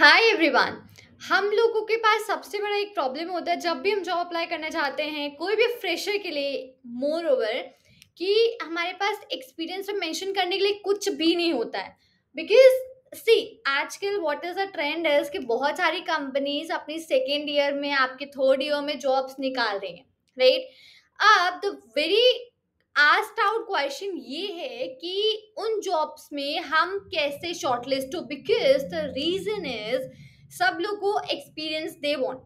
Hi everyone हम लोगों के पास सबसे बड़ा एक प्रॉब्लम होता है जब भी हम जॉब अप्लाई करना चाहते हैं कोई भी फ्रेशर के लिए मोर ओवर कि हमारे पास एक्सपीरियंस मेंशन तो करने के लिए कुछ भी नहीं होता है बिकॉज सी आजकल व्हाट इज़ अ ट्रेंड है कि बहुत सारी कंपनीज अपनी सेकेंड ईयर में आपके थर्ड ईयर में जॉब्स निकाल रही हैं राइट अब the very asked out question ये है कि उन जॉब्स में हम कैसे शॉर्टलिस्ट हो बिकॉज द रीजन इज सब लोग को एक्सपीरियंस दे वॉन्ट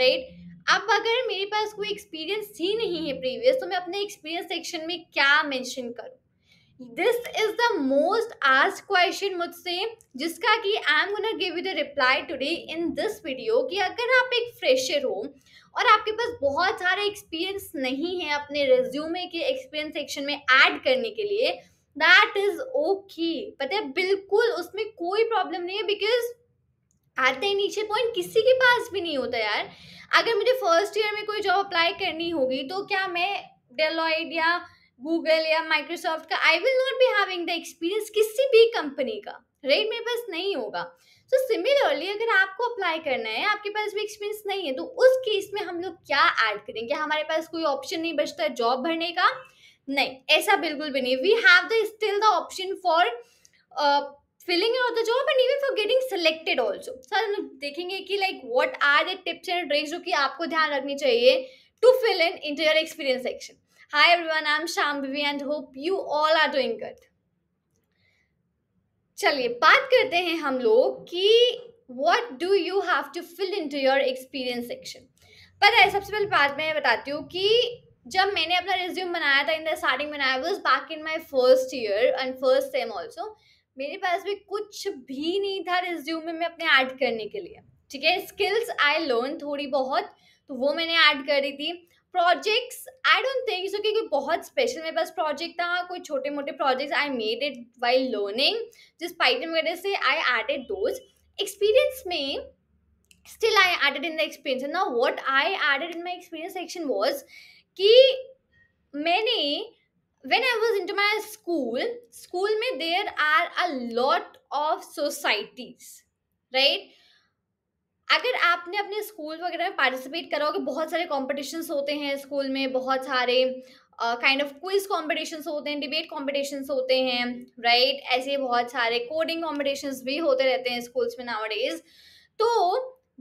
राइट अब अगर मेरे पास कोई एक्सपीरियंस ही नहीं है प्रीवियस तो मैं अपने एक्सपीरियंस सेक्शन में क्या मेंशन करूं this is the most ask question मुझसे जिसका कि I am gonna give you the reply today in this video कि अगर आप एक फ्रेशर हो और आपके पास बहुत सारे एक्सपीरियंस नहीं है अपने रेज्यूमे के एक्सपीरियंस सेक्शन में ऐड करने के लिए दैट इज ओके पता है बिल्कुल उसमें कोई प्रॉब्लम नहीं है बिकॉज आते ही नीचे पॉइंट किसी के पास भी नहीं होता यार अगर मुझे फर्स्ट ईयर में कोई जॉब अप्लाई करनी होगी तो क्या मैं डेलॉइड या गूगल या माइक्रोसॉफ्ट का I will not be having the experience किसी भी कंपनी का राइट right? मेरे पास नहीं होगा तो सिमिलरली अगर आपको अप्लाई करना है आपके पास भी एक्सपीरियंस नहीं है तो उस केस में हम लोग क्या ऐड करेंगे हमारे पास कोई ऑप्शन नहीं बचता जॉब भरने का नहीं ऐसा बिल्कुल भी नहीं we have the still the option for filling out the job and even for getting selected sir हम लोग देखेंगे कि like what are the tips and tricks जो कि आपको ध्यान रखनी चाहिए to fill in inter experience section everyone I am Shambhavi and hope you all are doing good चलिए बात करते हैं हम लोग कि what do you have to fill in to your experience section पता है सबसे पहले बात मैं बताती हूँ कि जब मैंने अपना रिज्यूम बनाया था इन द स्टार्टिंग में I was back in my first year and first sem also मेरे पास भी कुछ भी नहीं था रिज्यूम में मैं अपने ऐड करने के लिए ठीक है स्किल्स आई लर्न थोड़ी बहुत तो वो मैंने ऐड करी थी projects I don't think so क्योंकि बहुत स्पेशल मेरे पास प्रोजेक्ट था कोई छोटे मोटे projects I made it while learning जिस पाइटन वगैरह से आई एडेड दोज एक्सपीरियंस में still I added in the experience ना what I added in my experience section was कि मैंने when I was in to my school school में there are a lot of societies right अगर आपने अपने school वगैरह में पार्टिसिपेट करा होगा बहुत सारे कॉम्पिटिशन्स होते हैं स्कूल में बहुत सारे काइंड ऑफ क्विज कॉम्पिटिशन्स होते हैं डिबेट कॉम्पिटिशन्स होते हैं राइट right? ऐसे बहुत सारे कोडिंग कॉम्पिटिशन्स भी होते रहते हैं स्कूल्स में नावर डेज तो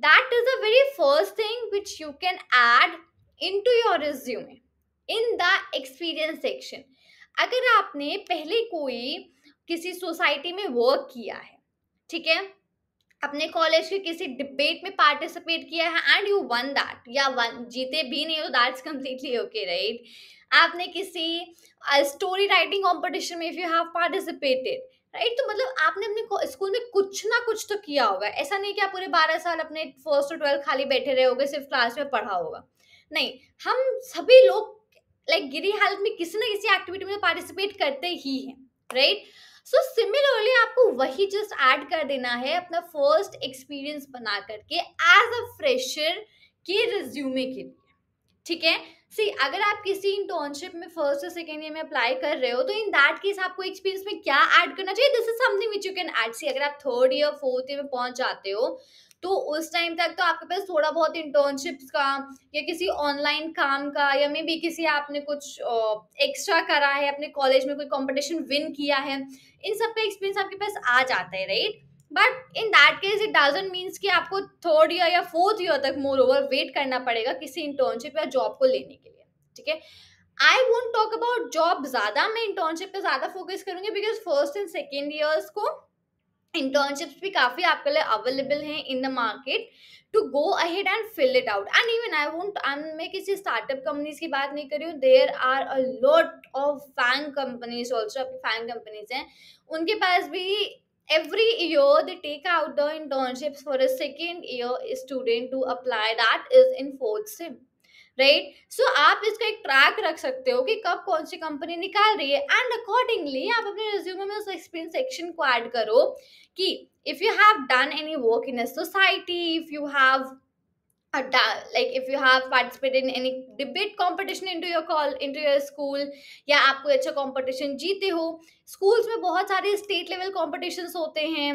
that is the very first thing which you can add in to your resume in the experience section अगर आपने पहले कोई किसी सोसाइटी में वर्क किया है ठीक है अपने कॉलेज के किसी डिबेट में पार्टिसिपेट किया है एंड यू वन दैट या वन जीते भी नहीं हो दैट्स कम्प्लीटली ओके राइट आपने किसी स्टोरी राइटिंग कॉम्पिटिशन में if you have participated right तो मतलब आपने अपने स्कूल में कुछ ना कुछ तो किया होगा ऐसा नहीं कि आप पूरे बारह साल अपने फर्स्ट और ट्वेल्थ खाली बैठे रहे होगे सिर्फ क्लास में पढ़ा होगा नहीं हम सभी लोग लाइक गिरी हालत में किसी ना किसी एक्टिविटी में पार्टिसिपेट तो करते ही हैं right right? So so, similarly आपको वही जस्ट ऐड कर देना है अपना फर्स्ट एक्सपीरियंस बना करके एज अ फ्रेशर के रिज्यूमे के लिए ठीक है सी अगर आप किसी इंटर्नशिप में फर्स्ट या सेकेंड ईयर में अप्लाई कर रहे हो तो इन दैट केस आपको एक्सपीरियंस में क्या ऐड करना चाहिए this is something which you can add see अगर आप थर्ड ईयर फोर्थ ईयर में पहुंच जाते हो तो उस टाइम तक तो आपके पास थोड़ा बहुत इंटर्नशिप्स का या किसी ऑनलाइन काम का या मे भी किसी आपने कुछ एक्स्ट्रा करा है अपने कॉलेज में कोई कॉम्पिटिशन विन किया है इन सब का एक्सपीरियंस आपके पास आ जाता है right but in that case it doesn't means कि आपको थर्ड ईयर या फोर्थ ईयर तक मोर ओवर वेट करना पड़ेगा किसी इंटर्नशिप या जॉब को लेने के लिए ठीक है I won't talk about job ज़्यादा मैं इंटर्नशिप पे ज़्यादा फोकस करूंगी because first and second years को इंटर्नशिप्स भी काफ़ी आपके लिए अवेलेबल हैं in the market to go ahead and fill it out and even I won't मैं किसी स्टार्टअप कंपनीज की बात नहीं कर रही हूँ there are a lot of FAANG companies also अपनी फैन कंपनीज हैं उनके पास भी every year they take out the internships for a second year student to apply that is in fourth sim right so आप इसका एक track रख सकते हो कि कब कौन सी कंपनी निकाल रही है एंड अकॉर्डिंगली आप अपने रिज्यूमे में उस एक्सपीरियंस सेक्शन को ऐड करो कि if you have done any work in a society if you have like if you have participate in any debate any in to your college in to your school या आप कोई अच्छा competition जीते हो schools में बहुत सारे state level competitions होते हैं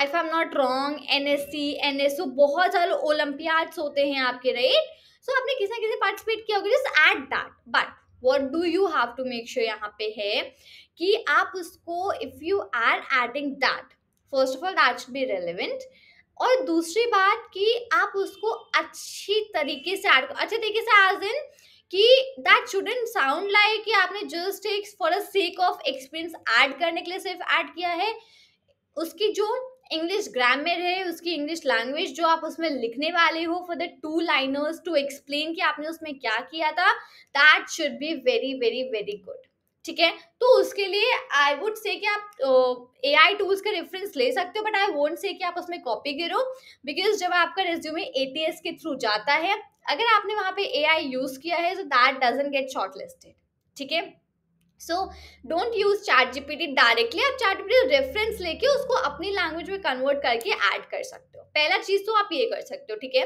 I am not wrong N S C N S O बहुत सारे ओलम्पियाड्स होते हैं आपके राइट right? सो so, आपने किसी ना किसी पार्टिसिपेट किया होगा just at that but what do you have to make sure यहाँ पे है कि आप उसको if you are adding that first of all that should be relevant और दूसरी बात कि आप उसको अच्छी तरीके से ऐड अच्छे तरीके से एज इन कि दैट शुडेंट साउंड लाइक कि आपने जस्ट एक for the sake of experience add करने के लिए सिर्फ ऐड किया है उसकी जो इंग्लिश ग्रामर है उसकी इंग्लिश लैंग्वेज जो आप उसमें लिखने वाले हो for the two liners to explain कि आपने उसमें क्या किया था that should be very very very good ठीक है तो उसके लिए आई वुड से कि आप ए आई टूल्स का रेफरेंस ले सकते हो बट आई वोंट से कि आप उसमें कॉपी करो बिकॉज जब आपका रेज्यूमे ए टी एस के थ्रू जाता है अगर आपने वहाँ पे ए आई यूज़ किया है तो that doesn't get short listed ठीक है so don't use ChatGPT directly आप चैट जीपीटी रेफरेंस लेके उसको अपनी लैंग्वेज में कन्वर्ट करके ऐड कर सकते हो पहला चीज तो आप ये कर सकते हो ठीक है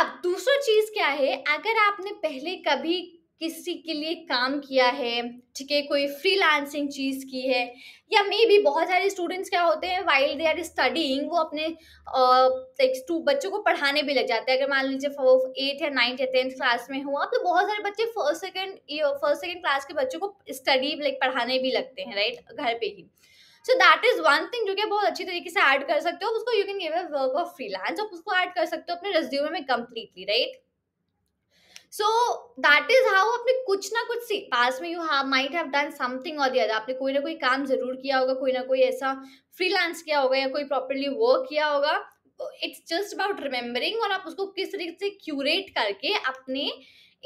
अब दूसरा चीज क्या है अगर आपने पहले कभी किसी के लिए काम किया है ठीक है कोई फ्रीलांसिंग चीज़ की है या मे भी बहुत सारे स्टूडेंट्स क्या होते हैं वाइल्ड दे आर स्टडिंग वो अपने लाइक बच्चों को पढ़ाने भी लग जाते हैं अगर मान लीजिए वो एट या नाइन्थ या टेंथ क्लास में हुआ तो बहुत सारे बच्चे first second first second class के बच्चों को स्टडी लाइक पढ़ाने भी लगते हैं राइट घर पर ही so that is one thing जो कि बहुत अच्छी तरीके से ऐड कर सकते हो उसको you can give a work of freelance आप उसको ऐड कर सकते हो अपने रेज्यूमे में completely right right? So that is how आपने कुछ ना कुछ सी पास में you have might have done something और दी अदर आपने कोई ना कोई काम जरूर किया होगा कोई ना कोई ऐसा फ्रीलांस किया होगा या कोई प्रॉपरली वर्क किया होगा इट्स जस्ट अबाउट रिमेम्बरिंग और आप उसको किस तरीके से क्यूरेट करके अपने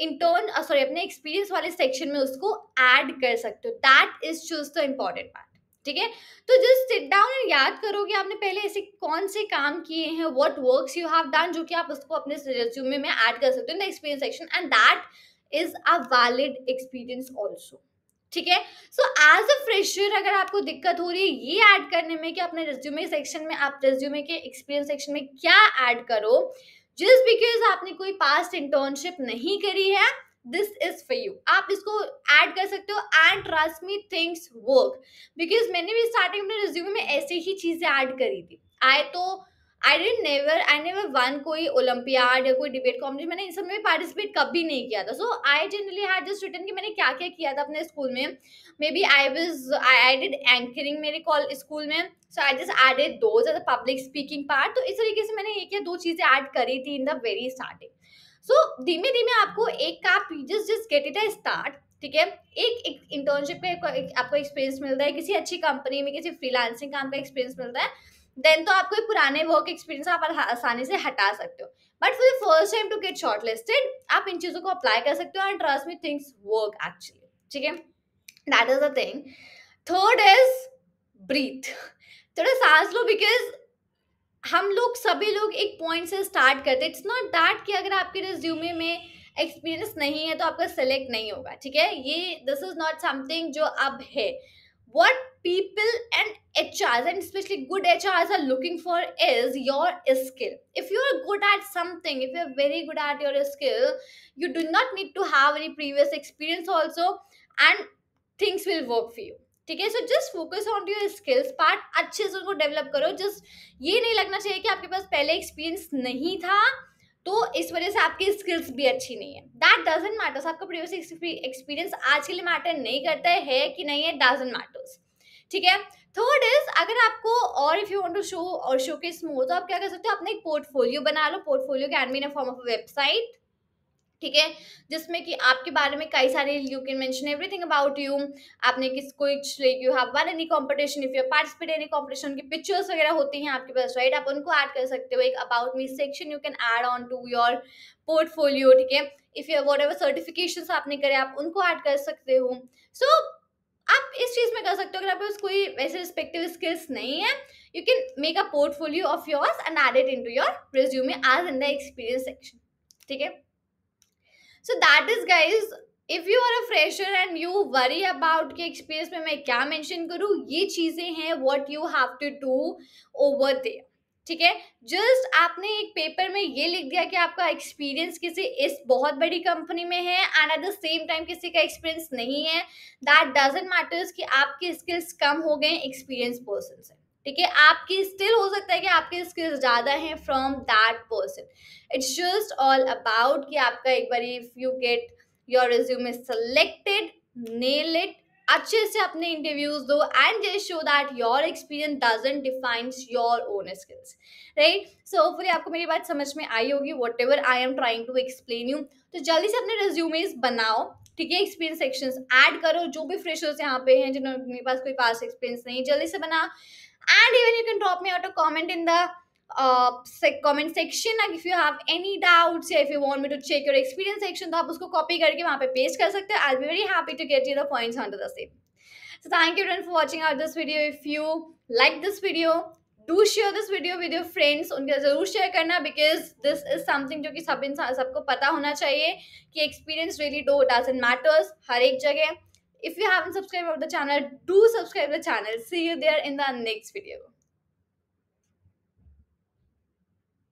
इंटर्न सॉरी अपने एक्सपीरियंस वाले सेक्शन में उसको ऐड कर सकते हो that is choose the important part ठीक है तो जस्ट सिट डाउन एंड याद करो कि आपने पहले ऐसे कौन से काम किए हैं what work you have done जो कि आप उसको अपने रिज्यूमे में ऐड कर सकते हो in the experience section and that is a valid experience also ठीक है सो एज अ फ्रेशर अगर आपको दिक्कत हो रही है ये ऐड करने में कि अपने रिज्यूमे सेक्शन में आप रिज्यूमे के एक्सपीरियंस सेक्शन में क्या ऐड करो जस्ट बिकॉज आपने कोई पास्ट इंटर्नशिप नहीं करी है दिस इज फॉर यू आप इसको ऐड कर सकते हो and trust me things work because मैंने भी स्टार्टिंग अपने रिज्यूम में ऐसे ही चीज़ें ऐड करी थी आई तो I didn't never I never won कोई ओलंपियाड या कोई डिबेट कॉम्पिटिशन मैंने इन सब में पार्टिसिपेट कभी नहीं किया था so I generally had just written कि मैंने क्या क्या किया था अपने स्कूल में maybe I was I I did anchoring मेरे कॉल स्कूल में so I just added those दो पब्लिक स्पीकिंग पार्ट तो इस तरीके से मैंने ये या दो चीज़ें ऐड करी थी in the very starting so धीमे धीमे आपको एक का आप just just get it a start ठीक है एक एक इंटर्नशिप का आपको एक्सपीरियंस मिलता है किसी अच्छी कंपनी में किसी फ्रीलांसिंग काम का एक्सपीरियंस मिलता है देन तो आपको एक पुराने वर्क एक्सपीरियंस आप आसानी से हटा सकते हो but for the first time to get short listed आप इन चीज़ों को अप्लाई कर सकते हो and trust me things work actually ठीक है that is the thing third is breathe थोड़ा सांस लो बिकॉज हम लोग सभी लोग एक पॉइंट से स्टार्ट करते हैं इट्स नॉट दैट कि अगर आपके रिज्यूमे में एक्सपीरियंस नहीं है तो आपका सेलेक्ट नहीं होगा ठीक है ये दिस इज नॉट समथिंग जो अब है what people and H R and specially good H R are looking for is your skill if you are good at something if you are very good at your skill you do not need to have any previous experience also and things will work for you ठीक है so just focus on your skills part अच्छे से उनको develop करो just ये नहीं लगना चाहिए कि आपके पास पहले एक्सपीरियंस नहीं था तो इस वजह से आपकी स्किल्स भी अच्छी नहीं है दैट डजेंट मैटर्स आपका प्रीवियस एक्सपीरियंस आज के लिए मैटर नहीं करता है कि नहीं है डजेंट मैटर्स ठीक है थर्ड इज अगर आपको और if you want to show और शो के स्मो तो आप क्या कर सकते हो अपना एक पोर्टफोलियो बना लो portfolio can be in form of website ठीक है जिसमें कि आपके बारे में कई सारे you can mention everything about you आपने किस कुछ you have won any competition if you participate any competition की पिक्चर्स वगैरह होती हैं आपके पास राइट आप उनको ऐड कर सकते हो एक about me section you can add on to your portfolio ठीक है if you whatever certification आपने करे आप उनको ऐड कर सकते हो सो so, आप इस चीज़ में कर सकते हो अगर आपके पास कोई वैसे रिस्पेक्टिव स्किल्स नहीं है you can make a portfolio of yours and add it in to your resume as in the experience section ठीक है so that is guys if you are a fresher and you worry about के experience में मैं क्या mention करूँ ये चीज़ें हैं what you have to do over there ठीक है जस्ट आपने एक पेपर में ये लिख दिया कि आपका एक्सपीरियंस किसी इस बहुत बड़ी कंपनी में है and at the same time किसी का एक्सपीरियंस नहीं है दैट डजेंट मैटर्स कि आपके स्किल्स कम हो गए एक्सपीरियंस पर्सन से ठीक है आपकी स्टिल हो सकता है कि आपके स्किल्स ज़्यादा हैं from that person it's just all about कि आपका एक बार if you get your resume is selected nail it अच्छे से अपने इंटरव्यूज दो and just show that your experience doesn't defines your own skills right so hopefully आपको मेरी बात समझ में आई होगी whatever I am trying to explain you तो जल्दी से अपने रिज्यूमेज बनाओ ठीक है एक्सपीरियंस सेक्शंस ऐड करो जो भी फ्रेशर्स यहाँ पे हैं जिन्होंने पास कोई पास एक्सपीरियंस नहीं जल्दी से बना and even you can drop me out a comment in the uh, से, comment section like if you have any doubts या if you want me to check your experience section to aap usko copy karke wahan pe paste kar sakte I'll be very happy to get you the points under the same so thank you everyone for watching out this video if you like this video do share this video with your friends उनके ज़रूर share करना because this is something जो कि सब इंसान सबको पता होना चाहिए कि experience really do doesn't matters हर एक जगह if you haven't subscribed of the channel do subscribe the channel see you there in the next video